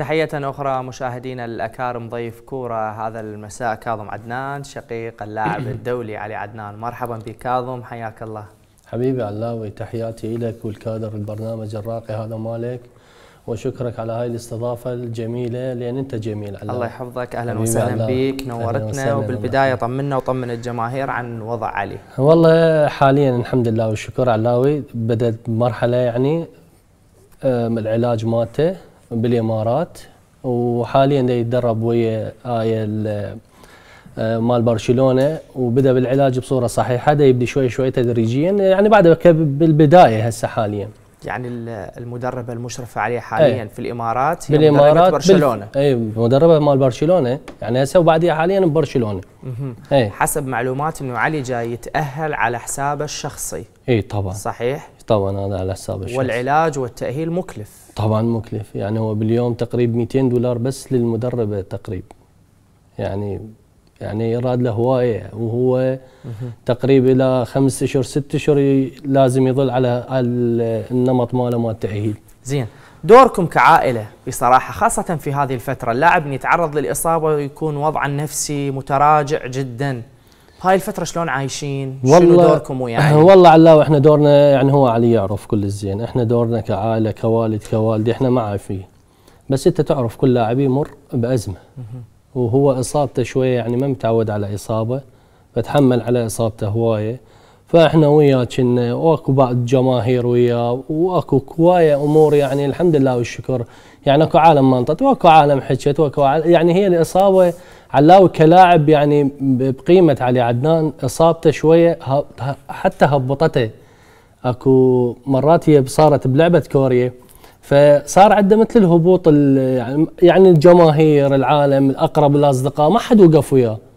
تحية أخرى مشاهدينا الأكارم ضيف كورة هذا المساء كاظم عدنان شقيق اللاعب الدولي علي عدنان مرحبا بك كاظم حياك الله حبيبي علاوي تحياتي لك والكادر البرنامج الراقي هذا مالك وشكرك على هاي الاستضافة الجميلة لأن أنت جميل علاوي الله يحفظك أهلا وسهلا بك نورتنا وبالبداية طمنا وطمن الجماهير عن وضع علي والله حاليا الحمد لله والشكر علاوي بدأت مرحلة يعني آه، العلاج مالته بالامارات وحاليا يتدرب ويا آية آه، مال برشلونه وبدا بالعلاج بصوره صحيحه دا يبدي شوي شوي تدريجيا يعني بعد بالبدايه هسه حاليا يعني المدربه المشرفه عليه حاليا أي. في الامارات هي بالامارات مدربه برشلونه بال... اي مدربه مال برشلونه يعني هسه وبعديها حاليا ببرشلونه إيه. حسب معلومات انه علي جاي يتاهل على حسابه الشخصي اي طبعا صحيح طبعا هذا على حساب الشخص والعلاج والتأهيل مكلف طبعا مكلف يعني هو باليوم تقريب 200 دولار بس للمدربة تقريب يعني يعني يراد له هوايه وهو تقريب الى خمس اشهر ست اشهر لازم يظل على النمط ماله مال التاهيل. زين دوركم كعائله بصراحه خاصه في هذه الفتره اللاعب يتعرض للاصابه ويكون وضعه النفسي متراجع جدا. هاي الفترة شلون عايشين؟ والله شنو دوركم وياي؟ والله علاوي احنا دورنا يعني هو علي يعرف كل الزين، احنا دورنا كعائلة كوالد كوالدي احنا ما عارفين. بس انت تعرف كل لاعب يمر بازمة. وهو اصابته شوية يعني ما متعود على اصابة فتحمل على اصابته هواية. فاحنا وياه كنا واكو بعض جماهير وياه واكو هوايه امور يعني الحمد لله والشكر يعني اكو عالم منطت واكو عالم حكت واكو عالم يعني هي الاصابه علاوي كلاعب يعني بقيمه علي عدنان اصابته شويه حتى هبطته اكو مرات هي صارت بلعبه كوريا فصار عنده مثل الهبوط يعني،, يعني الجماهير العالم الاقرب الاصدقاء ما حد وقف وياه